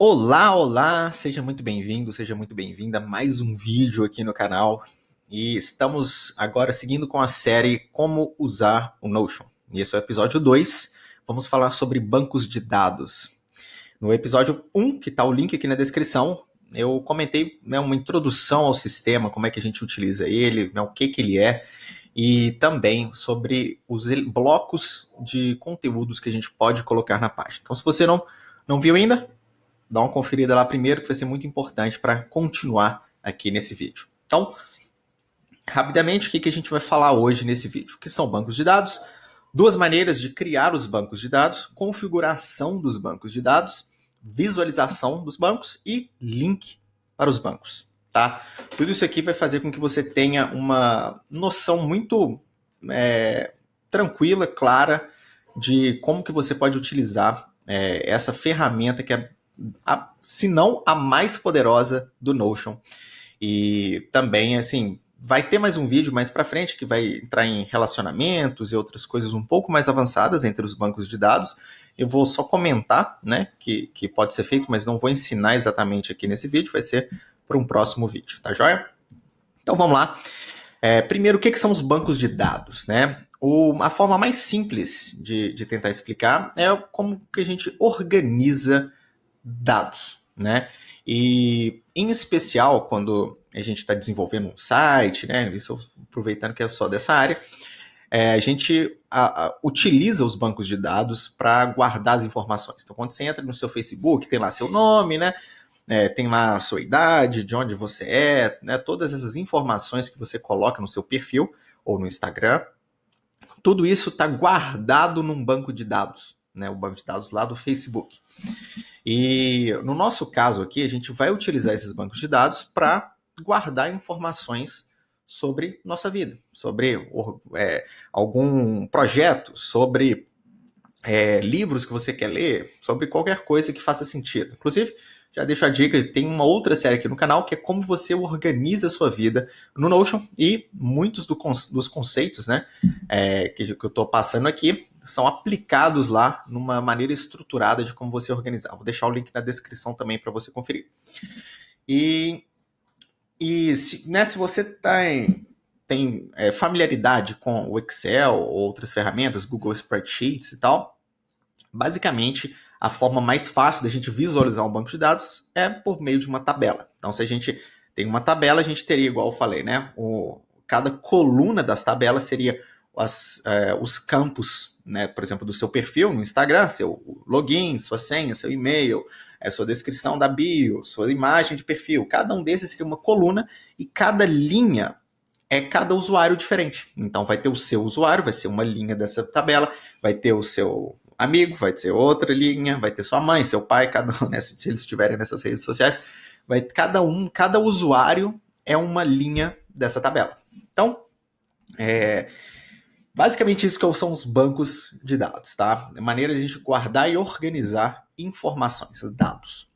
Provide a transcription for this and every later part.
Olá, olá, seja muito bem-vindo, seja muito bem-vinda a mais um vídeo aqui no canal. E estamos agora seguindo com a série Como usar o Notion. E esse é o episódio 2. Vamos falar sobre bancos de dados. No episódio 1, um, que está o link aqui na descrição, eu comentei né, uma introdução ao sistema, como é que a gente utiliza ele, né, o que, que ele é, e também sobre os blocos de conteúdos que a gente pode colocar na página. Então, se você não, não viu ainda, dá uma conferida lá primeiro, que vai ser muito importante para continuar aqui nesse vídeo. Então, rapidamente, o que, que a gente vai falar hoje nesse vídeo? que são bancos de dados? Duas maneiras de criar os bancos de dados, configuração dos bancos de dados, visualização dos bancos e link para os bancos. Tá? Tudo isso aqui vai fazer com que você tenha uma noção muito é, tranquila, clara, de como que você pode utilizar é, essa ferramenta que é a, se não a mais poderosa do Notion. E também, assim, vai ter mais um vídeo mais para frente que vai entrar em relacionamentos e outras coisas um pouco mais avançadas entre os bancos de dados. Eu vou só comentar, né, que, que pode ser feito, mas não vou ensinar exatamente aqui nesse vídeo, vai ser para um próximo vídeo, tá joia? Então vamos lá. É, primeiro, o que, que são os bancos de dados, né? O, a forma mais simples de, de tentar explicar é como que a gente organiza dados, né? E em especial quando a gente está desenvolvendo um site, né? Isso aproveitando que é só dessa área, é, a gente a, a, utiliza os bancos de dados para guardar as informações. Então, quando você entra no seu Facebook, tem lá seu nome, né? É, tem lá a sua idade, de onde você é, né? Todas essas informações que você coloca no seu perfil ou no Instagram, tudo isso está guardado num banco de dados, né? O banco de dados lá do Facebook. E no nosso caso aqui, a gente vai utilizar esses bancos de dados para guardar informações sobre nossa vida, sobre é, algum projeto, sobre é, livros que você quer ler, sobre qualquer coisa que faça sentido. Inclusive, já deixo a dica, tem uma outra série aqui no canal que é como você organiza a sua vida no Notion e muitos do, dos conceitos né, é, que, que, eu estou passando aqui são aplicados lá numa maneira estruturada de como você organizar. Vou deixar o link na descrição também para você conferir. E, e se, né, se você está em tem é, familiaridade com o Excel ou outras ferramentas, Google Spreadsheets e tal, basicamente a forma mais fácil da gente visualizar um banco de dados é por meio de uma tabela. Então, se a gente tem uma tabela, a gente teria, igual eu falei, né? O, cada coluna das tabelas seria as, é, os campos, né? Por exemplo, do seu perfil no Instagram, seu login, sua senha, seu e-mail, é, sua descrição da bio, sua imagem de perfil. Cada um desses seria uma coluna e cada linha é cada usuário diferente. Então vai ter o seu usuário, vai ser uma linha dessa tabela, vai ter o seu amigo, vai ter outra linha, vai ter sua mãe, seu pai, cada um, né, se eles estiverem nessas redes sociais, vai cada um, cada usuário é uma linha dessa tabela. Então, é, basicamente isso que são os bancos de dados, tá? É maneira de a gente guardar e organizar informações, dados,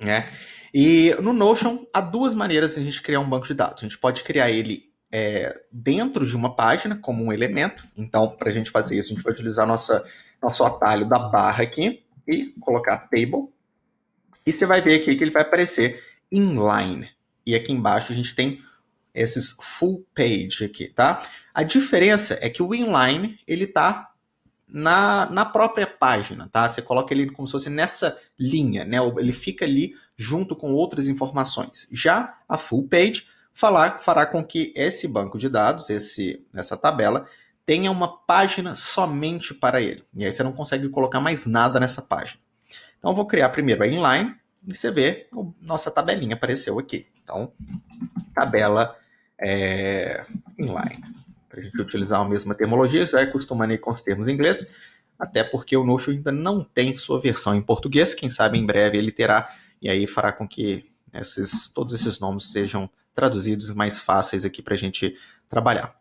né? E no Notion há duas maneiras de a gente criar um banco de dados. A gente pode criar ele é, dentro de uma página como um elemento. Então, para a gente fazer isso, a gente vai utilizar nossa, nosso atalho da barra aqui e colocar table. E você vai ver aqui que ele vai aparecer inline. E aqui embaixo a gente tem esses full page aqui, tá? A diferença é que o inline, ele tá na, na própria página, tá? Você coloca ele como se fosse nessa linha, né? Ele fica ali junto com outras informações. Já a full page, falar, fará com que esse banco de dados, esse, essa tabela, tenha uma página somente para ele. E aí você não consegue colocar mais nada nessa página. Então, eu vou criar primeiro a inline, e você vê, nossa tabelinha apareceu aqui. Então, tabela é, inline. Para a gente utilizar a mesma terminologia, você vai é acostumando aí com os termos em inglês, até porque o Notion ainda não tem sua versão em português, quem sabe em breve ele terá, e aí fará com que esses, todos esses nomes sejam traduzidos, mais fáceis aqui para a gente trabalhar.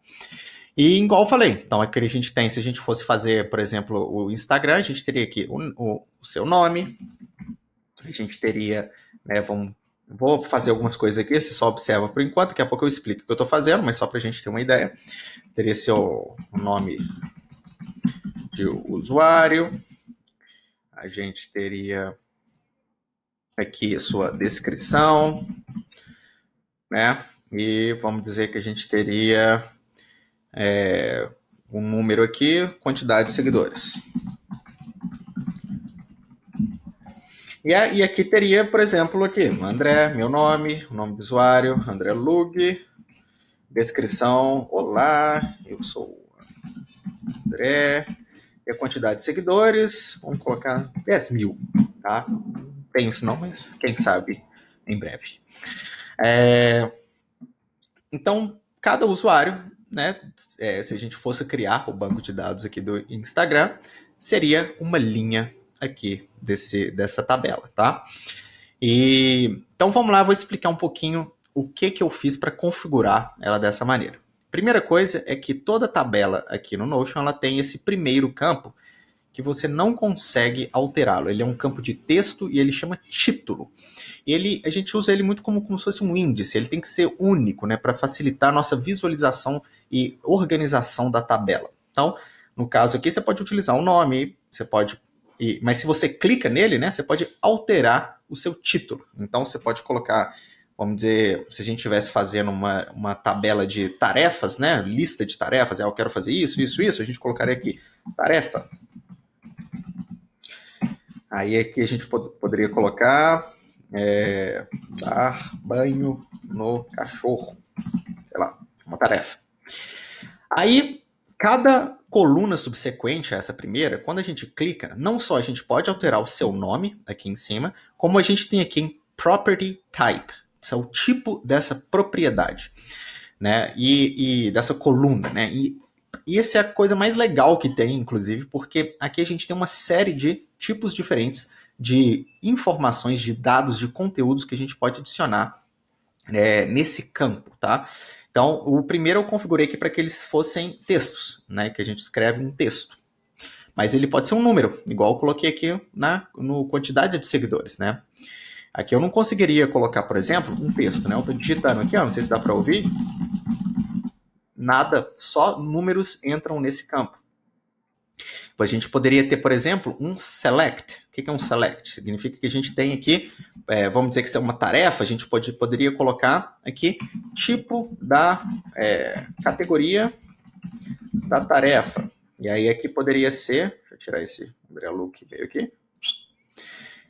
E igual eu falei, então aqui é que a gente tem, se a gente fosse fazer, por exemplo, o Instagram, a gente teria aqui o, o, o seu nome, a gente teria, né, vamos, vou fazer algumas coisas aqui, você só observa por enquanto, daqui a pouco eu explico o que eu estou fazendo, mas só para a gente ter uma ideia. Teria seu nome de usuário, a gente teria aqui sua descrição, né? E vamos dizer que a gente teria é, um número aqui, quantidade de seguidores. E, e aqui teria, por exemplo, aqui, André, meu nome, nome do usuário, André Lug, descrição, olá, eu sou André, e a quantidade de seguidores, vamos colocar 10 mil, tá? Tenho isso não, mas quem sabe em breve. É... Então, cada usuário, né, é, se a gente fosse criar o banco de dados aqui do Instagram, seria uma linha aqui desse, dessa tabela, tá? E, então vamos lá, vou explicar um pouquinho o que, que eu fiz para configurar ela dessa maneira. Primeira coisa é que toda tabela aqui no Notion ela tem esse primeiro campo que você não consegue alterá-lo. Ele é um campo de texto e ele chama título. Ele, a gente usa ele muito como, como se fosse um índice, ele tem que ser único, né, para facilitar a nossa visualização e organização da tabela. Então, no caso aqui, você pode utilizar o um nome, você pode. mas se você clica nele, né, você pode alterar o seu título. Então, você pode colocar, vamos dizer, se a gente estivesse fazendo uma, uma tabela de tarefas, né, lista de tarefas, ah, eu quero fazer isso, isso, isso, a gente colocaria aqui, tarefa, Aí aqui a gente pod poderia colocar é, dar banho no cachorro. Sei lá, uma tarefa. Aí, cada coluna subsequente a essa primeira, quando a gente clica, não só a gente pode alterar o seu nome aqui em cima, como a gente tem aqui em Property Type. Esse é o tipo dessa propriedade, né? E, e dessa coluna, né? E e essa é a coisa mais legal que tem, inclusive, porque aqui a gente tem uma série de tipos diferentes de informações, de dados, de conteúdos que a gente pode adicionar é, nesse campo, tá? Então, o primeiro eu configurei aqui para que eles fossem textos, né? Que a gente escreve um texto. Mas ele pode ser um número, igual eu coloquei aqui na no quantidade de seguidores, né? Aqui eu não conseguiria colocar, por exemplo, um texto, né? Eu estou digitando aqui, ó, não sei se dá para ouvir nada, só números entram nesse campo. A gente poderia ter, por exemplo, um select. O que é um select? Significa que a gente tem aqui, é, vamos dizer que isso é uma tarefa, a gente pode, poderia colocar aqui tipo da é, categoria da tarefa. E aí aqui poderia ser, deixa eu tirar esse Lu que veio aqui.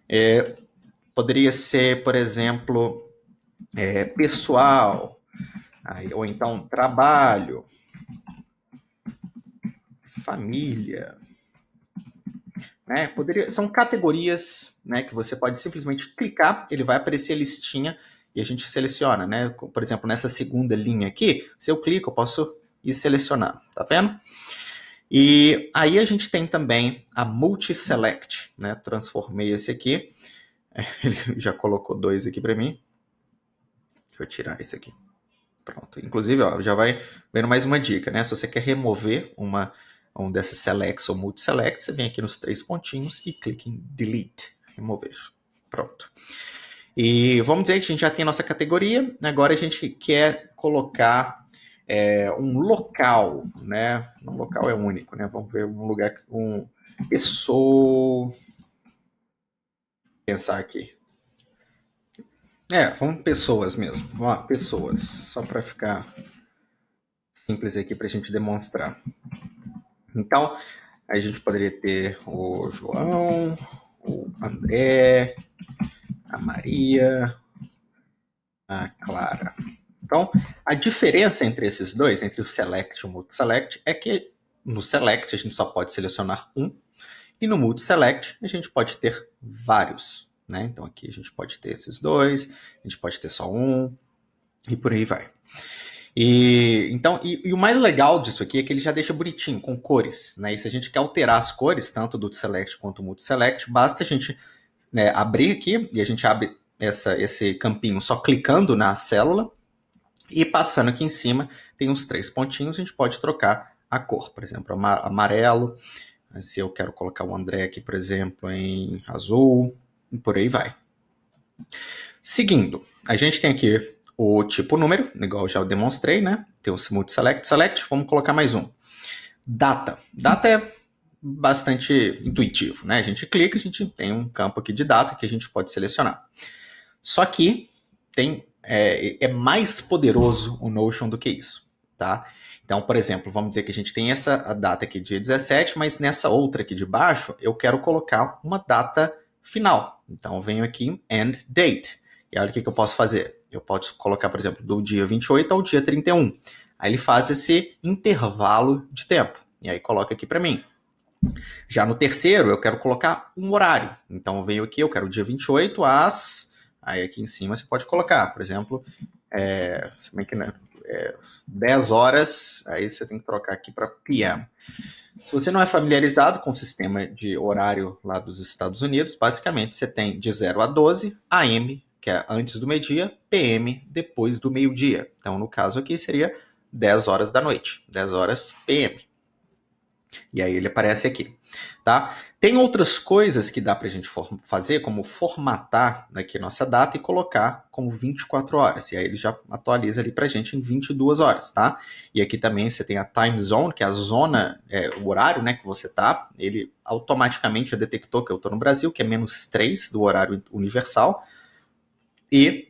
É, poderia ser, por exemplo, é, pessoal, Aí, ou então trabalho, família. Né? Poderia, são categorias né, que você pode simplesmente clicar, ele vai aparecer a listinha e a gente seleciona, né? Por exemplo, nessa segunda linha aqui, se eu clico, eu posso ir selecionar. tá vendo? E aí a gente tem também a multi-select, né? Transformei esse aqui, ele já colocou dois aqui para mim. Deixa eu tirar esse aqui. Pronto. Inclusive, ó, já vai vendo mais uma dica, né? Se você quer remover uma, um desses selects ou multiselect, você vem aqui nos três pontinhos e clica em delete, remover. Pronto. E vamos dizer que a gente já tem a nossa categoria, agora a gente quer colocar é, um local, né? Um local é único, né? Vamos ver um lugar, um pessoa... Pensar aqui. É, vamos pessoas mesmo. Vamos lá, pessoas. Só para ficar simples aqui para a gente demonstrar. Então, a gente poderia ter o João, o André, a Maria, a Clara. Então, a diferença entre esses dois, entre o select e o multiselect, é que no select a gente só pode selecionar um e no multiselect a gente pode ter vários né? Então aqui a gente pode ter esses dois, a gente pode ter só um e por aí vai. E então, e, e, o mais legal disso aqui é que ele já deixa bonitinho com cores, né? E se a gente quer alterar as cores tanto do select quanto do multiselect, basta a gente né, abrir aqui e a gente abre essa, esse campinho só clicando na célula e passando aqui em cima tem uns três pontinhos, a gente pode trocar a cor, por exemplo, amarelo. Se eu quero colocar o André aqui, por exemplo, em azul, e por aí vai. Seguindo, a gente tem aqui o tipo número, igual já demonstrei, né? Tem o Smooth Select, Select, vamos colocar mais um. Data. Data é bastante intuitivo, né? A gente clica, a gente tem um campo aqui de data que a gente pode selecionar. Só que tem é, é mais poderoso o Notion do que isso, tá? Então, por exemplo, vamos dizer que a gente tem essa data aqui de 17, mas nessa outra aqui de baixo eu quero colocar uma data final. Então eu venho aqui em end date. E olha o que, que eu posso fazer. Eu posso colocar, por exemplo, do dia 28 ao dia 31. Aí ele faz esse intervalo de tempo. E aí coloca aqui para mim. Já no terceiro, eu quero colocar um horário. Então eu venho aqui, eu quero dia 28 às. Aí aqui em cima você pode colocar, por exemplo, é, se bem que não, né, é, 10 horas, aí você tem que trocar aqui para PM. Se você não é familiarizado com o sistema de horário lá dos Estados Unidos, basicamente você tem de 0 a 12 AM, que é antes do meio-dia, PM, depois do meio-dia. Então, no caso aqui, seria 10 horas da noite, 10 horas PM. E aí ele aparece aqui. Tá? Tem outras coisas que dá para a gente fazer, como formatar aqui nossa data e colocar como 24 horas. E aí ele já atualiza ali para a gente em 22 horas, tá? E aqui também você tem a time zone, que é a zona, é, o horário né, que você tá. Ele automaticamente já detectou que eu estou no Brasil, que é menos 3 do horário universal. E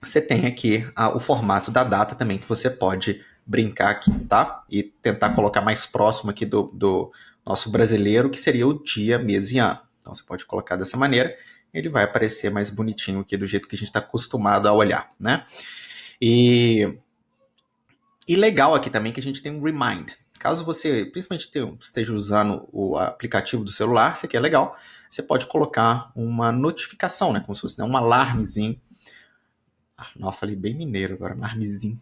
você tem aqui a, o formato da data também que você pode brincar aqui, tá? E tentar colocar mais próximo aqui do, do nosso brasileiro, que seria o dia, mês e ano. Então você pode colocar dessa maneira, ele vai aparecer mais bonitinho aqui do jeito que a gente está acostumado a olhar, né? E, e legal aqui também que a gente tem um remind. Caso você, principalmente, esteja usando o aplicativo do celular, isso aqui é legal, você pode colocar uma notificação, né? Como se fosse né, um alarmezinho. Ah, não, falei bem mineiro agora, alarmezinho.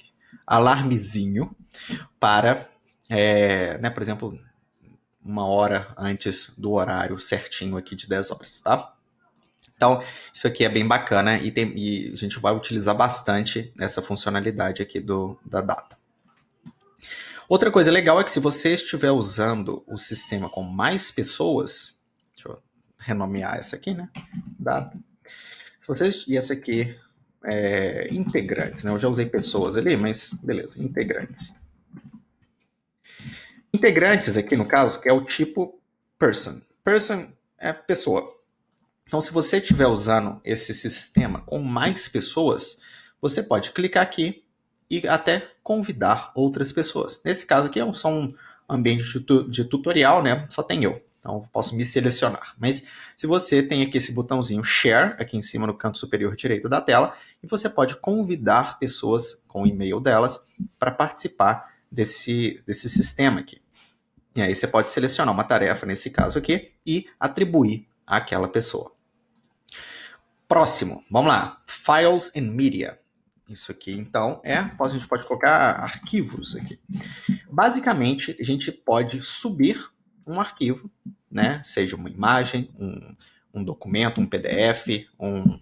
Alarmezinho para, é, né, por exemplo, uma hora antes do horário certinho aqui de 10 horas, tá? Então, isso aqui é bem bacana e, tem, e a gente vai utilizar bastante essa funcionalidade aqui do, da data. Outra coisa legal é que se você estiver usando o sistema com mais pessoas, deixa eu renomear essa aqui, né? Data. Se vocês, e essa aqui é integrantes, né? Eu já usei pessoas ali, mas beleza, integrantes. Integrantes aqui, no caso, que é o tipo person. Person é pessoa. Então, se você estiver usando esse sistema com mais pessoas, você pode clicar aqui e até convidar outras pessoas. Nesse caso aqui é só um ambiente de tutorial, né? Só tem eu. Então, posso me selecionar. Mas se você tem aqui esse botãozinho Share, aqui em cima no canto superior direito da tela, e você pode convidar pessoas com o e-mail delas para participar desse, desse sistema aqui. E aí você pode selecionar uma tarefa, nesse caso aqui, e atribuir àquela pessoa. Próximo, vamos lá. Files and Media. Isso aqui, então, é. A gente pode colocar arquivos aqui. Basicamente, a gente pode subir um arquivo, né? Seja uma imagem, um, um documento, um PDF, um,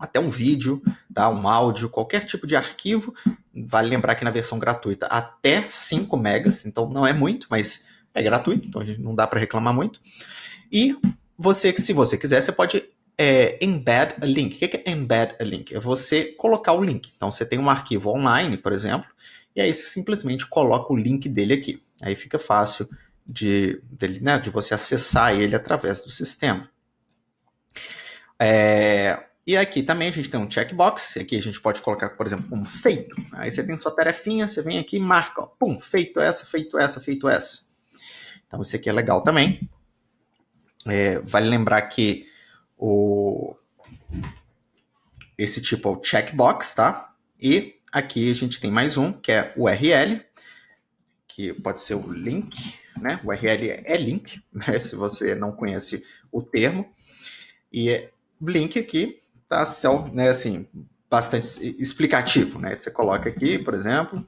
até um vídeo, tá? um áudio, qualquer tipo de arquivo. Vale lembrar que na versão gratuita até 5 megas, então não é muito, mas é gratuito, então não dá para reclamar muito. E você, se você quiser, você pode é, embed a link. O que é embed a link? É você colocar o link. Então você tem um arquivo online, por exemplo, e aí você simplesmente coloca o link dele aqui. Aí fica fácil de, dele, né, de você acessar ele através do sistema. É, e aqui também a gente tem um checkbox, aqui a gente pode colocar, por exemplo, um feito. Aí você tem sua tarefinha, você vem aqui e marca, ó, pum, feito essa, feito essa, feito essa. Então isso aqui é legal também. É, vale lembrar que o... esse tipo é o checkbox, tá? E aqui a gente tem mais um, que é o URL, que pode ser o link, né? O URL é, é link, né? se você não conhece o termo. E é link aqui tá né, assim, bastante explicativo, né? Você coloca aqui, por exemplo,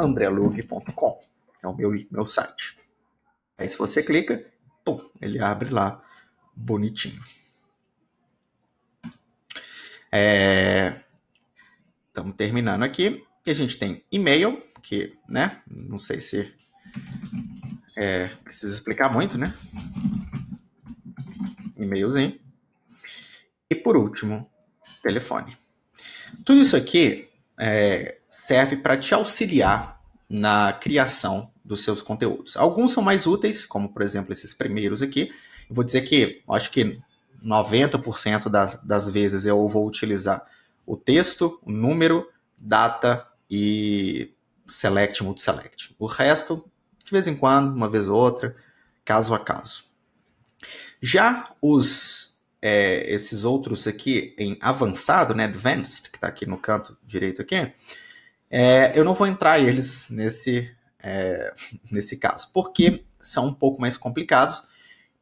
andrelug.com, é o meu, meu site. Aí se você clica, pum, ele abre lá bonitinho. Estamos é, terminando aqui. E a gente tem e-mail, que, né? Não sei se é, precisa explicar muito, né? E-mailzinho. E por último, telefone. Tudo isso aqui é, serve para te auxiliar na criação dos seus conteúdos. Alguns são mais úteis, como por exemplo esses primeiros aqui. Eu vou dizer que acho que 90% das, das vezes eu vou utilizar o texto, o número, data e select, multi-select. O resto, de vez em quando, uma vez ou outra, caso a caso. Já os é, esses outros aqui em avançado, né, advanced, que está aqui no canto direito aqui, é, eu não vou entrar eles nesse, é, nesse caso, porque são um pouco mais complicados,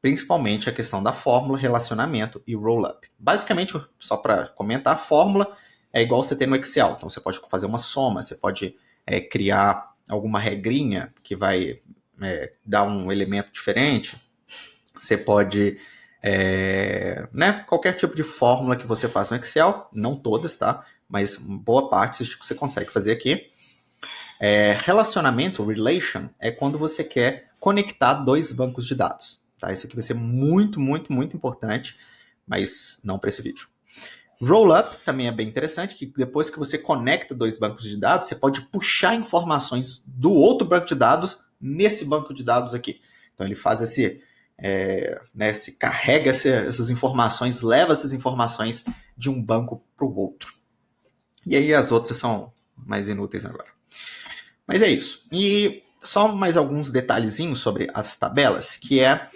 principalmente a questão da fórmula, relacionamento e roll-up. Basicamente, só para comentar, a fórmula é igual você tem no Excel, então você pode fazer uma soma, você pode é, criar alguma regrinha que vai é, dar um elemento diferente, você pode é, né? Qualquer tipo de fórmula que você faz no Excel, não todas, tá? Mas boa parte você consegue fazer aqui. É, relacionamento, relation, é quando você quer conectar dois bancos de dados. Tá? Isso aqui vai ser muito, muito, muito importante, mas não para esse vídeo. Rollup também é bem interessante, que depois que você conecta dois bancos de dados, você pode puxar informações do outro banco de dados nesse banco de dados aqui. Então ele faz esse é, né, se carrega essa, essas informações, leva essas informações de um banco para o outro. E aí as outras são mais inúteis agora. Mas é isso. E só mais alguns detalhezinhos sobre as tabelas, que é,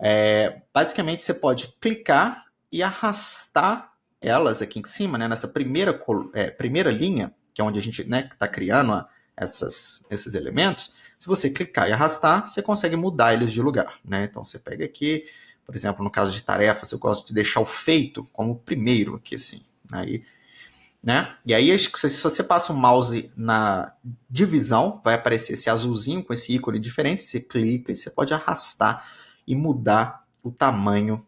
é basicamente você pode clicar e arrastar elas aqui em cima, né, nessa primeira, é, primeira linha, que é onde a gente está né, tá criando a, essas, esses elementos, se você clicar e arrastar, você consegue mudar eles de lugar, né? Então você pega aqui, por exemplo, no caso de tarefas, eu gosto de deixar o feito como primeiro aqui assim. Aí, né? E aí, se você passa o mouse na divisão, vai aparecer esse azulzinho com esse ícone diferente. Você clica e você pode arrastar e mudar o tamanho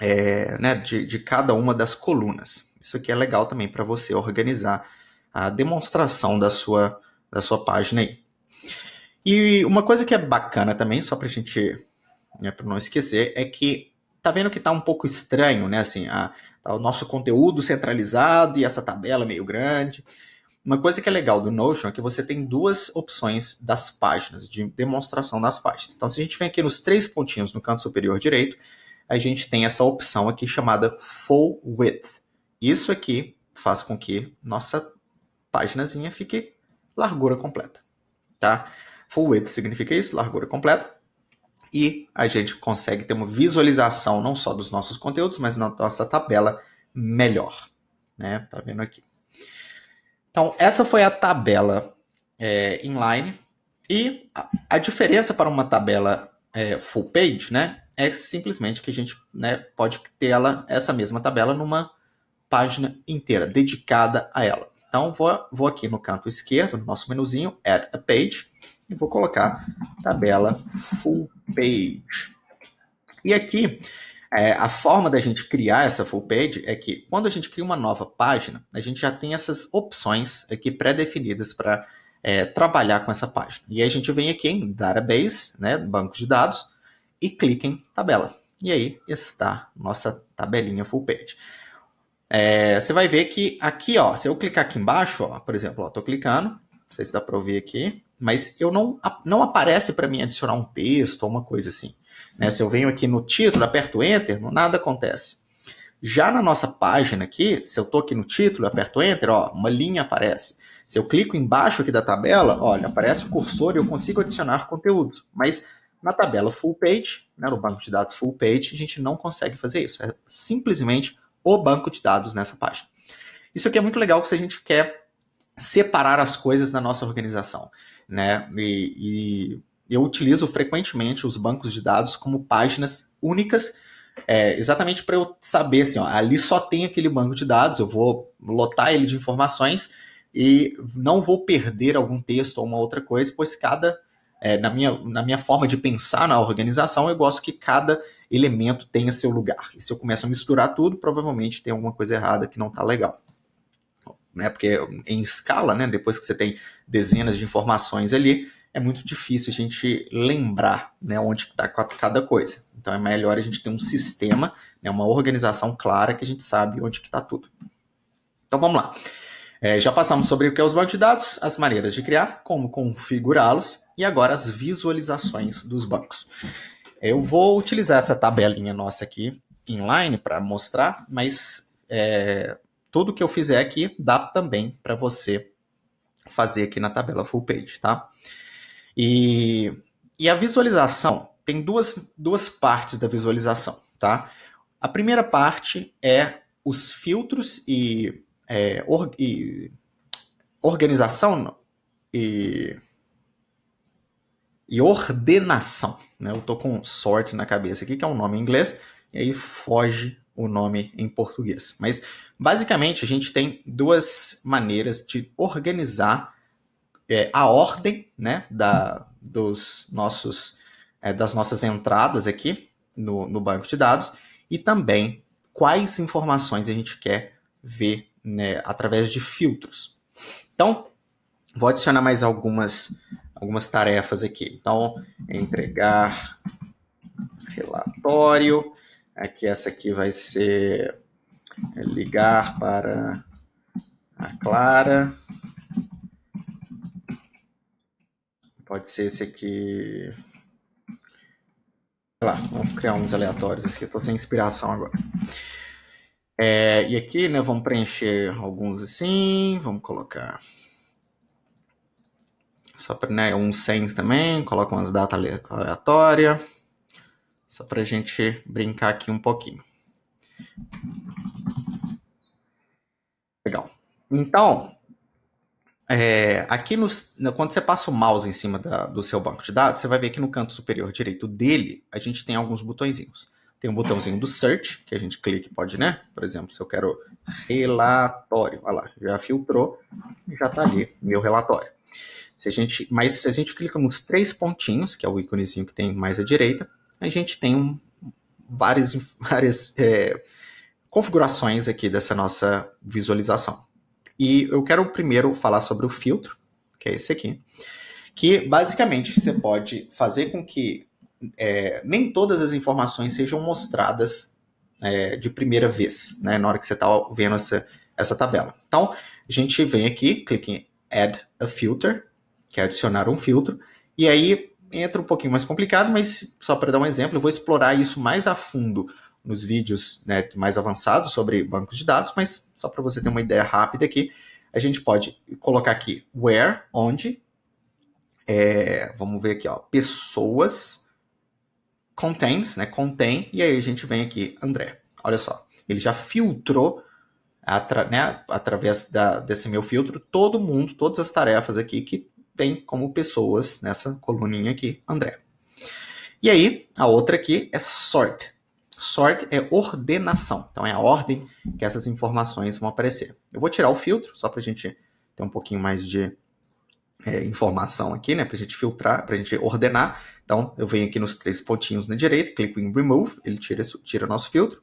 é, né, de, de cada uma das colunas. Isso aqui é legal também para você organizar a demonstração da sua, da sua página aí. E uma coisa que é bacana também, só pra gente, né, pra não esquecer, é que tá vendo que tá um pouco estranho, né, assim, a, tá o nosso conteúdo centralizado e essa tabela meio grande. Uma coisa que é legal do Notion é que você tem duas opções das páginas, de demonstração das páginas. Então, se a gente vem aqui nos três pontinhos no canto superior direito, a gente tem essa opção aqui chamada Full Width. Isso aqui faz com que nossa páginazinha fique largura completa, tá? Full width significa isso, largura completa. E a gente consegue ter uma visualização não só dos nossos conteúdos, mas na nossa tabela melhor. Né? Tá vendo aqui. Então, essa foi a tabela é, inline. E a, a, diferença para uma tabela é, full page, né? É simplesmente que a gente né, pode ter ela, essa mesma tabela numa página inteira, dedicada a ela. Então, vou, vou aqui no canto esquerdo, no nosso menuzinho, Add a Page e vou colocar tabela full page. E aqui, é, a forma da gente criar essa full page é que quando a gente cria uma nova página, a gente já tem essas opções aqui pré-definidas para é, trabalhar com essa página. E aí a gente vem aqui em database, né, banco de dados, e clica em tabela. E aí está nossa tabelinha full page. É, você vai ver que aqui, ó, se eu clicar aqui embaixo, ó, por exemplo, estou clicando, não sei se dá para ouvir aqui, mas eu não, não aparece para mim adicionar um texto ou uma coisa assim. Né? Se eu venho aqui no título, aperto Enter, nada acontece. Já na nossa página aqui, se eu estou aqui no título, aperto Enter, ó, uma linha aparece. Se eu clico embaixo aqui da tabela, olha, aparece o cursor e eu consigo adicionar conteúdos. Mas na tabela full page, né, no banco de dados full page, a gente não consegue fazer isso. É simplesmente o banco de dados nessa página. Isso aqui é muito legal se a gente quer separar as coisas na nossa organização, né? E, e eu utilizo frequentemente os bancos de dados como páginas únicas, é, exatamente para eu saber assim, ó, ali só tem aquele banco de dados, eu vou lotar ele de informações e não vou perder algum texto ou uma outra coisa, pois cada é, na, minha, na minha forma de pensar na organização, eu gosto que cada elemento tenha seu lugar. E se eu começar a misturar tudo, provavelmente tem alguma coisa errada que não está legal né? Porque em escala, né? Depois que você tem dezenas de informações ali, é muito difícil a gente lembrar né, onde está cada coisa. Então é melhor a gente ter um sistema, né, uma organização clara que a gente sabe onde está tudo. Então vamos lá. É, já passamos sobre o que é os bancos de dados, as maneiras de criar, como configurá-los e agora as visualizações dos bancos. Eu vou utilizar essa tabelinha nossa aqui inline para mostrar, mas é, tudo que eu fizer aqui dá também para você fazer aqui na tabela full page, tá? E, e a visualização tem duas, duas partes da visualização, tá? A primeira parte é os filtros e, é, or, e organização e, e ordenação. Né? Eu tô com sorte na cabeça aqui, que é um nome em inglês, e aí foge o nome em português. Mas basicamente a gente tem duas maneiras de organizar é, a ordem né, da, dos nossos, é, das nossas entradas aqui no, no banco de dados e também quais informações a gente quer ver né, através de filtros. Então, vou adicionar mais algumas, algumas tarefas aqui. Então, entregar relatório é que essa aqui vai ser é, ligar para a Clara. Pode ser esse aqui. Sei lá, vamos criar uns aleatórios aqui, estou sem inspiração agora. É, e aqui, né, vamos preencher alguns assim, vamos colocar só para né, um 100 também, coloca umas datas aleatórias. Só para a gente brincar aqui um pouquinho. Legal. Então, é, aqui quando você passa o mouse em cima da, do seu banco de dados, você vai ver que no canto superior direito dele, a gente tem alguns botõezinhos. Tem um botãozinho do search, que a gente clica e pode, né? Por exemplo, se eu quero relatório, olha lá, já filtrou, já está ali meu relatório. Se a gente, mas se a gente clica nos três pontinhos, que é o íconezinho que tem mais à direita, a gente tem um, várias, várias é, configurações aqui dessa nossa visualização. E eu quero primeiro falar sobre o filtro, que é esse aqui, que basicamente você pode fazer com que é, nem todas as informações sejam mostradas é, de primeira vez, né, na hora que você está vendo essa, essa tabela. Então, a gente vem aqui, clica em Add a Filter, que é adicionar um filtro, e aí entra um pouquinho mais complicado, mas só para dar um exemplo, eu vou explorar isso mais a fundo nos vídeos né, mais avançados sobre bancos de dados, mas só para você ter uma ideia rápida aqui, a gente pode colocar aqui where, onde, é, vamos ver aqui, ó, pessoas, contains, né, contém, e aí a gente vem aqui, André, olha só, ele já filtrou atra, né, através da, desse meu filtro todo mundo, todas as tarefas aqui que tem como pessoas nessa coluninha aqui, André. E aí, a outra aqui é sort. Sort é ordenação. Então, é a ordem que essas informações vão aparecer. Eu vou tirar o filtro, só para a gente ter um pouquinho mais de é, informação aqui, né? Para a gente filtrar, para a gente ordenar. Então, eu venho aqui nos três pontinhos na direita, clico em Remove, ele tira, tira nosso filtro.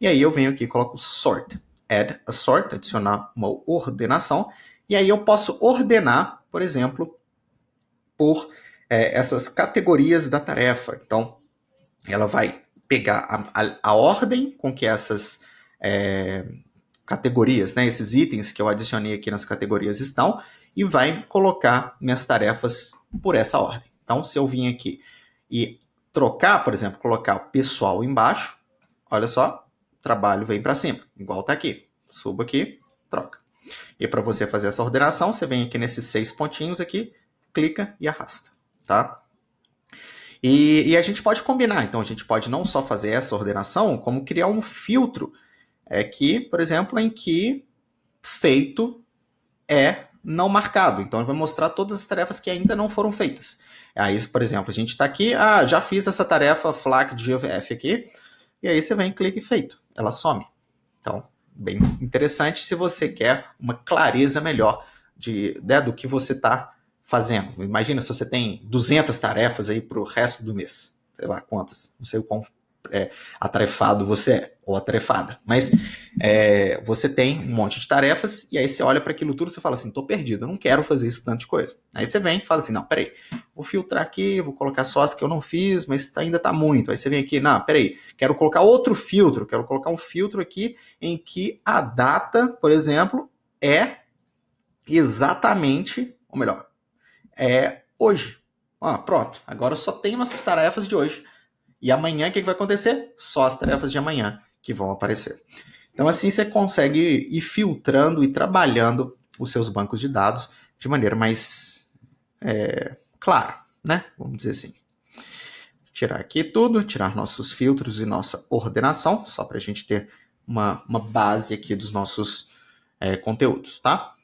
E aí, eu venho aqui e coloco Sort. Add a sort, adicionar uma ordenação. E aí, eu posso ordenar por exemplo, por é, essas categorias da tarefa. Então, ela vai pegar a, a, a ordem com que essas é, categorias, né, esses itens que eu adicionei aqui nas categorias estão, e vai colocar minhas tarefas por essa ordem. Então, se eu vim aqui e trocar, por exemplo, colocar pessoal embaixo, olha só, trabalho vem para cima, igual está aqui. Subo aqui, troca. E para você fazer essa ordenação, você vem aqui nesses seis pontinhos aqui, clica e arrasta, tá? E, e, a gente pode combinar, então a gente pode não só fazer essa ordenação, como criar um filtro é que, por exemplo, em que feito é não marcado. Então ele vai mostrar todas as tarefas que ainda não foram feitas. Aí, por exemplo, a gente está aqui, ah, já fiz essa tarefa FLAC de GVF aqui, e aí você vem, clica e feito. Ela some. Então, bem interessante se você quer uma clareza melhor de, né, do que você está fazendo. Imagina se você tem 200 tarefas aí para o resto do mês, sei lá quantas, não sei o quão é, atarefado você é, ou atarefada. Mas é, você tem um monte de tarefas, e aí você olha para aquilo tudo e você fala assim: tô perdido, eu não quero fazer isso tanto de coisa. Aí você vem e fala assim: não, peraí, vou filtrar aqui, vou colocar só as que eu não fiz, mas ainda tá muito. Aí você vem aqui: não, peraí, quero colocar outro filtro, quero colocar um filtro aqui em que a data, por exemplo, é exatamente, ou melhor, é hoje. Ó, pronto, agora só tem umas tarefas de hoje. E amanhã o que, que vai acontecer? Só as tarefas de amanhã que vão aparecer. Então, assim você consegue ir filtrando e trabalhando os seus bancos de dados de maneira mais é, clara, né? Vamos dizer assim. Tirar aqui tudo, tirar nossos filtros e nossa ordenação, só para a gente ter uma, uma, base aqui dos nossos é, conteúdos, tá?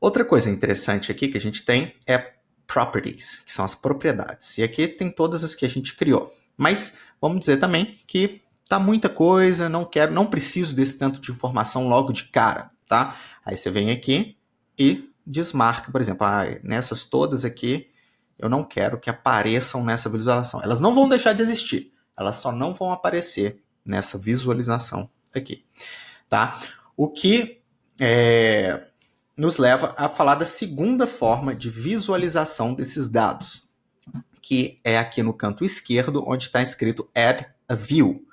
Outra coisa interessante aqui que a gente tem é properties, que são as propriedades. E aqui tem todas as que a gente criou. Mas vamos dizer também que tá muita coisa, não quero, não preciso desse tanto de informação logo de cara, tá? Aí você vem aqui e desmarca, por exemplo, ah, nessas todas aqui, eu não quero que apareçam nessa visualização. Elas não vão deixar de existir, elas só não vão aparecer nessa visualização aqui, tá? O que é, nos leva a falar da segunda forma de visualização desses dados, que é aqui no canto esquerdo, onde está escrito Add a View.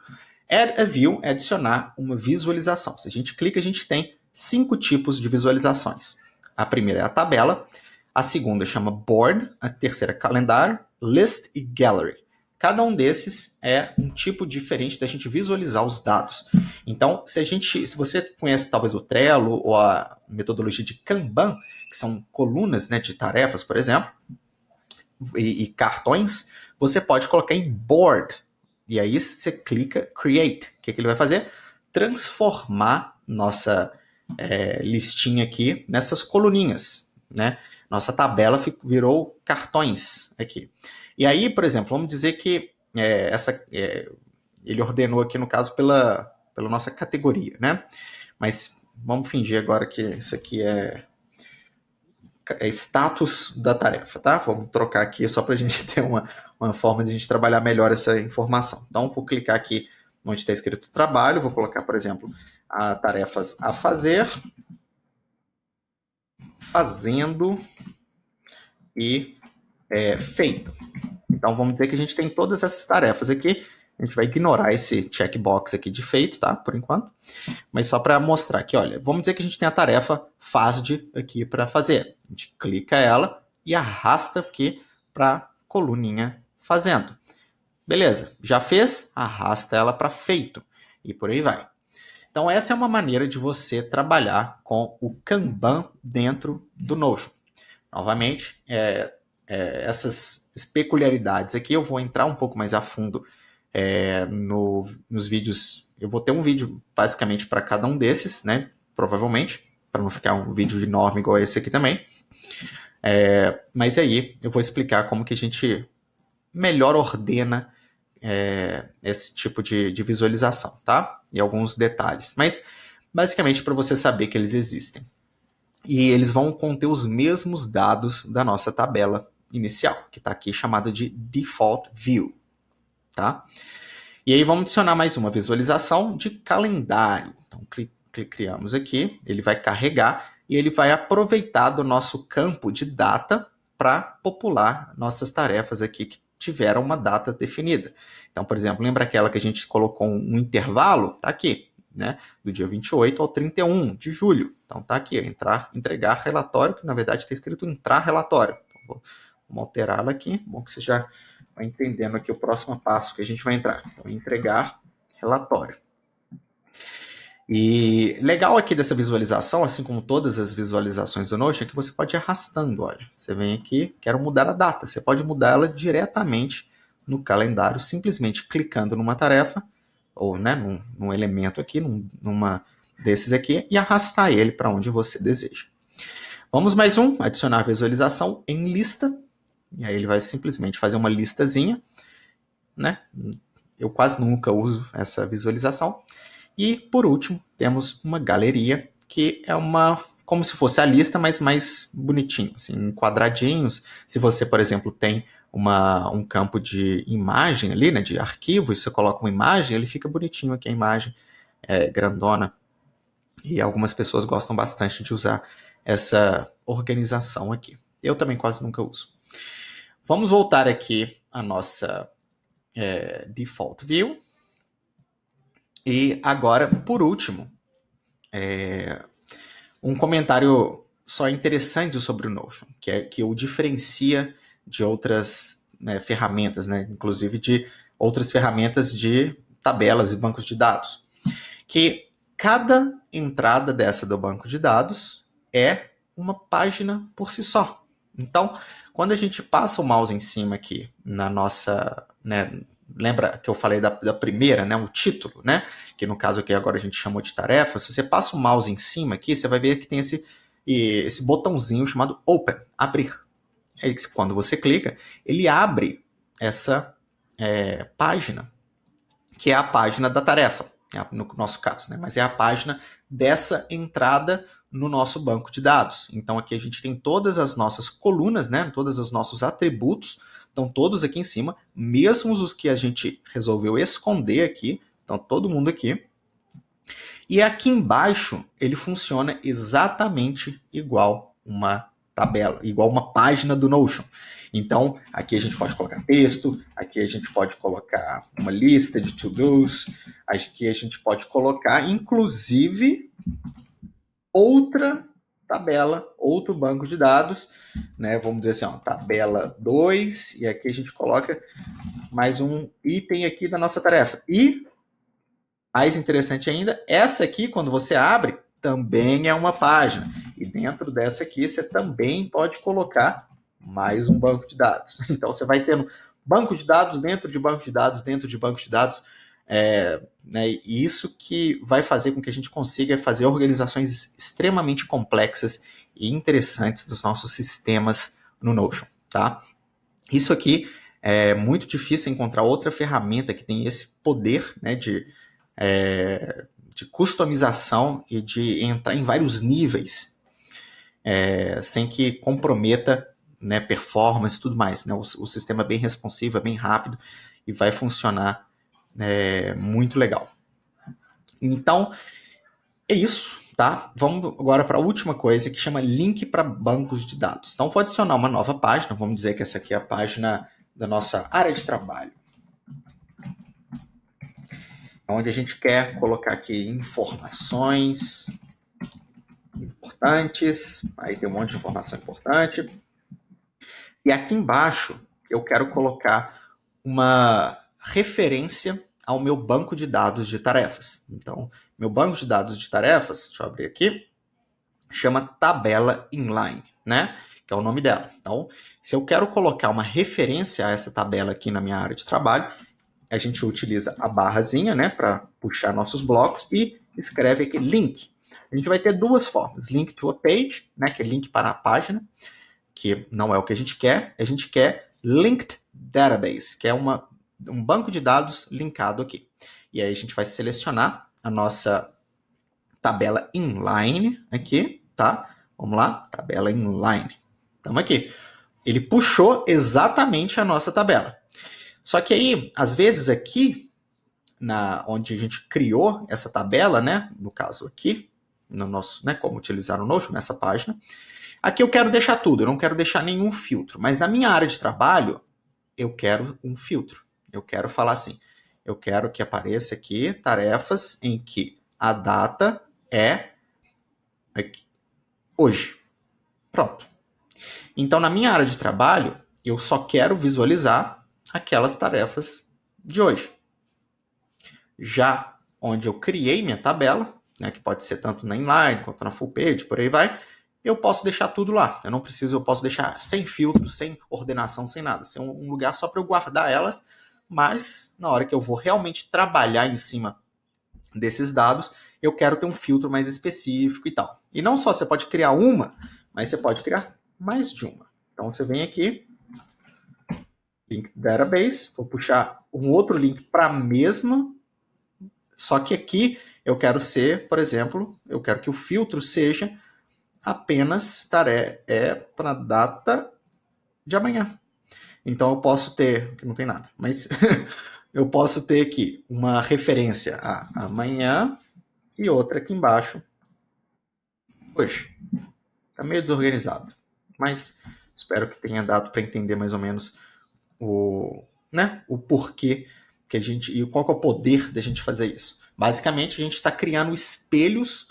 Add a View é adicionar uma visualização. Se a gente clica, a gente tem cinco tipos de visualizações. A primeira é a tabela, a segunda chama Board, a terceira é calendário, List e Gallery. Cada um desses é um tipo diferente da gente visualizar os dados. Então, se a gente, se você conhece talvez o Trello ou a metodologia de Kanban, que são colunas né, de tarefas, por exemplo, e, e cartões, você pode colocar em board. E aí você clica create. O que, é que ele vai fazer? Transformar nossa é, listinha aqui nessas coluninhas, né? Nossa tabela virou cartões aqui. E aí, por exemplo, vamos dizer que é, essa, é, ele ordenou aqui, no caso, pela, pela nossa categoria, né? Mas vamos fingir agora que isso aqui é, é status da tarefa, tá? Vamos trocar aqui só para a gente ter uma, uma forma de a gente trabalhar melhor essa informação. Então, vou clicar aqui onde está escrito trabalho, vou colocar, por exemplo, a tarefas a fazer, fazendo e é, feito. Então vamos dizer que a gente tem todas essas tarefas aqui. A gente vai ignorar esse checkbox aqui de feito, tá? Por enquanto. Mas só para mostrar que, olha, vamos dizer que a gente tem a tarefa FASD aqui para fazer. A gente clica ela e arrasta aqui para coluninha fazendo. Beleza, já fez? Arrasta ela para feito. E por aí vai. Então, essa é uma maneira de você trabalhar com o Kanban dentro do Notion. Novamente, é, é, essas peculiaridades. Aqui eu vou entrar um pouco mais a fundo é, no, nos vídeos. Eu vou ter um vídeo basicamente para cada um desses, né? Provavelmente, para não ficar um vídeo enorme igual esse aqui também. É, mas aí eu vou explicar como que a gente melhor ordena é, esse tipo de, de, visualização, tá? E alguns detalhes. Mas basicamente para você saber que eles existem. E eles vão conter os mesmos dados da nossa tabela inicial, que está aqui chamada de Default View. Tá? E aí vamos adicionar mais uma visualização de calendário. Então, criamos aqui, ele vai carregar e ele vai aproveitar do nosso campo de data para popular nossas tarefas aqui que tiveram uma data definida. Então, por exemplo, lembra aquela que a gente colocou um intervalo? Está aqui, né? Do dia 28 ao 31 de julho. Então, está aqui, entrar, entregar relatório, que na verdade está escrito entrar relatório. Então, vou Vamos alterá-la aqui. Bom que você já vai entendendo aqui o próximo passo que a gente vai entrar. Então, entregar relatório. E legal aqui dessa visualização, assim como todas as visualizações do Notion, é que você pode ir arrastando, olha. Você vem aqui, quero mudar a data. Você pode mudar ela diretamente no calendário, simplesmente clicando numa tarefa, ou né, num, num elemento aqui, num, numa desses aqui, e arrastar ele para onde você deseja. Vamos mais um, adicionar visualização em lista. E aí ele vai simplesmente fazer uma listazinha, né? Eu quase nunca uso essa visualização. E por último, temos uma galeria, que é uma como se fosse a lista, mas mais bonitinho, assim, em quadradinhos. Se você, por exemplo, tem uma, um campo de imagem ali, né, de arquivo, e você coloca uma imagem, ele fica bonitinho aqui, a imagem é, grandona. E algumas pessoas gostam bastante de usar essa organização aqui. Eu também quase nunca uso. Vamos voltar aqui à nossa é, default view. E agora, por último, é, um comentário só interessante sobre o Notion, que é que o diferencia de outras né, ferramentas, né, inclusive de outras ferramentas de tabelas e bancos de dados. Que cada entrada dessa do banco de dados é uma página por si só. Então, quando a gente passa o mouse em cima aqui na nossa, né, lembra que eu falei da, da, primeira, né, o título, né, que no caso aqui agora a gente chamou de tarefa, se você passa o mouse em cima aqui, você vai ver que tem esse, esse botãozinho chamado Open, abrir. É que quando você clica, ele abre essa é, página, que é a página da tarefa, né, no nosso caso, né, mas é a página dessa entrada no nosso banco de dados. Então aqui a gente tem todas as nossas colunas, né, todos os nossos atributos, estão todos aqui em cima, mesmo os que a gente resolveu esconder aqui, então todo mundo aqui. E aqui embaixo ele funciona exatamente igual uma tabela, igual uma página do Notion. Então, aqui a gente pode colocar texto, aqui a gente pode colocar uma lista de to-dos, aqui a gente pode colocar, inclusive, outra tabela, outro banco de dados, né? Vamos dizer assim, ó, tabela 2, e aqui a gente coloca mais um item aqui da nossa tarefa. E mais interessante ainda, essa aqui quando você abre também é uma página. E dentro dessa aqui você também pode colocar mais um banco de dados. Então você vai tendo banco de dados dentro de banco de dados dentro de banco de dados é, né, isso que vai fazer com que a gente consiga fazer organizações extremamente complexas e interessantes dos nossos sistemas no Notion, tá? Isso aqui é muito difícil encontrar outra ferramenta que tem esse poder né, de, é, de customização e de entrar em vários níveis é, sem que comprometa né, performance e tudo mais. Né? O, o sistema é bem responsivo, é bem rápido e vai funcionar é muito legal. Então, é isso, tá? Vamos agora para a última coisa que chama link para bancos de dados. Então, vou adicionar uma nova página, vamos dizer que essa aqui é a página da nossa área de trabalho. Onde a gente quer colocar aqui informações importantes, aí tem um monte de informação importante. E aqui embaixo eu quero colocar uma referência ao meu banco de dados de tarefas. Então, meu banco de dados de tarefas, deixa eu abrir aqui, chama tabela inline, né? Que é o nome dela. Então, se eu quero colocar uma referência a essa tabela aqui na minha área de trabalho, a gente utiliza a barrazinha, né, para puxar nossos blocos e escreve aqui link. A gente vai ter duas formas: link to a page, né, que é link para a página, que não é o que a gente quer. A gente quer linked database, que é uma um banco de dados linkado aqui. E aí a gente vai selecionar a nossa tabela inline aqui, tá? Vamos lá, tabela inline. Estamos aqui. Ele puxou exatamente a nossa tabela. Só que aí, às vezes aqui, na onde a gente criou essa tabela, né? No caso aqui, no nosso, né? Como utilizar o Notion nessa página. Aqui eu quero deixar tudo, eu não quero deixar nenhum filtro. Mas na minha área de trabalho, eu quero um filtro. Eu quero falar assim, eu quero que apareça aqui tarefas em que a data é aqui, hoje. Pronto. Então, na minha área de trabalho, eu só quero visualizar aquelas tarefas de hoje. Já onde eu criei minha tabela, né, que pode ser tanto na inline quanto na full page, por aí vai, eu posso deixar tudo lá. Eu não preciso, eu posso deixar sem filtro, sem ordenação, sem nada. Ser um lugar só para eu guardar elas mas na hora que eu vou realmente trabalhar em cima desses dados, eu quero ter um filtro mais específico e tal. E não só você pode criar uma, mas você pode criar mais de uma. Então você vem aqui, link database, vou puxar um outro link para a mesma, só que aqui eu quero ser, por exemplo, eu quero que o filtro seja apenas tarefa é para data de amanhã. Então eu posso ter, que não tem nada, mas eu posso ter aqui uma referência a amanhã e outra aqui embaixo hoje. Está meio desorganizado, mas espero que tenha dado para entender mais ou menos o, né, o porquê que a gente e qual é o poder da gente fazer isso. Basicamente, a gente está criando espelhos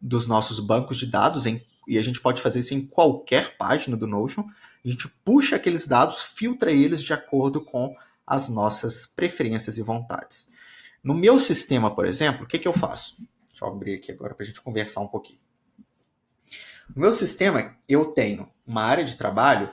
dos nossos bancos de dados em e a gente pode fazer isso em qualquer página do Notion. A gente puxa aqueles dados, filtra eles de acordo com as nossas preferências e vontades. No meu sistema, por exemplo, o que, que eu faço? Deixa eu abrir aqui agora para a gente conversar um pouquinho. No meu sistema, eu tenho uma área de trabalho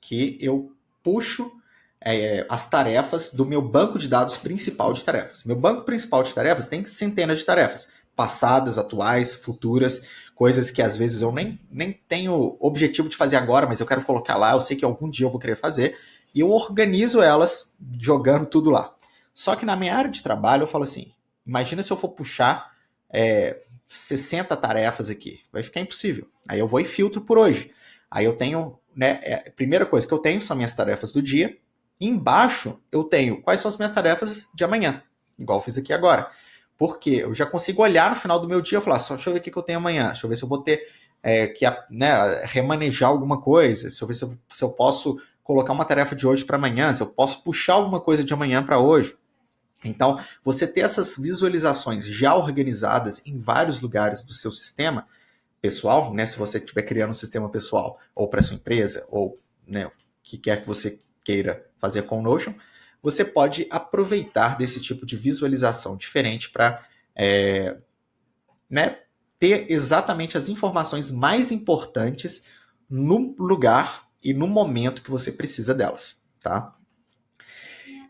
que eu puxo é, as tarefas do meu banco de dados principal de tarefas. Meu banco principal de tarefas tem centenas de tarefas passadas, atuais, futuras, coisas que às vezes eu nem, nem tenho objetivo de fazer agora, mas eu quero colocar lá, eu sei que algum dia eu vou querer fazer, e eu organizo elas jogando tudo lá. Só que na minha área de trabalho eu falo assim: imagina se eu for puxar é, 60 tarefas aqui, vai ficar impossível. Aí eu vou e filtro por hoje. Aí eu tenho, né, é, a primeira coisa que eu tenho são minhas tarefas do dia. Embaixo eu tenho quais são as minhas tarefas de amanhã, igual eu fiz aqui agora. Porque eu já consigo olhar no final do meu dia e falar, só deixa eu ver o que, eu tenho amanhã, deixa eu ver se eu vou ter é, que né, remanejar alguma coisa, deixa eu ver se eu, se eu posso colocar uma tarefa de hoje para amanhã, se eu posso puxar alguma coisa de amanhã para hoje. Então, você ter essas visualizações já organizadas em vários lugares do seu sistema pessoal, né, se você estiver criando um sistema pessoal ou para sua empresa ou né, o que quer que você queira fazer com o Notion, você pode aproveitar desse tipo de visualização diferente para é, né, ter exatamente as informações mais importantes no lugar e no momento que você precisa delas, tá?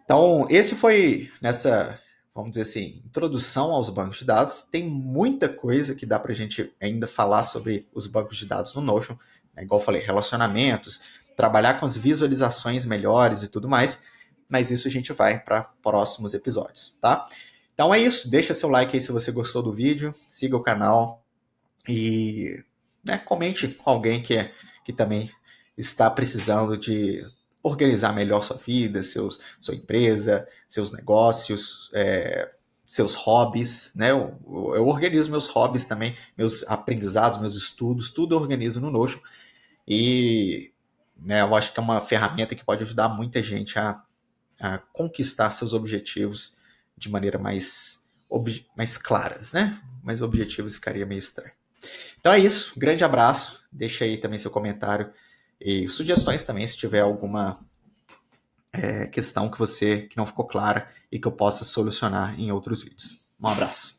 Então, esse foi nessa, vamos dizer assim, introdução aos bancos de dados. Tem muita coisa que dá para a gente ainda falar sobre os bancos de dados no Notion, É igual eu falei, relacionamentos, trabalhar com as visualizações melhores e tudo mais mas isso a gente vai para próximos episódios, tá? Então é isso, deixa seu like aí se você gostou do vídeo, siga o canal e né, comente com alguém que, é, que também está precisando de organizar melhor sua vida, seus, sua empresa, seus negócios, é, seus hobbies, né? Eu, eu, organizo meus hobbies também, meus aprendizados, meus estudos, tudo eu organizo no Notion. E né, eu acho que é uma ferramenta que pode ajudar muita gente a a conquistar seus objetivos de maneira mais, mais claras, né? Mais objetivos ficaria meio estranho. Então é isso, um grande abraço, deixa aí também seu comentário e sugestões também se tiver alguma é, questão que você que não ficou clara e que eu possa solucionar em outros vídeos. Um abraço.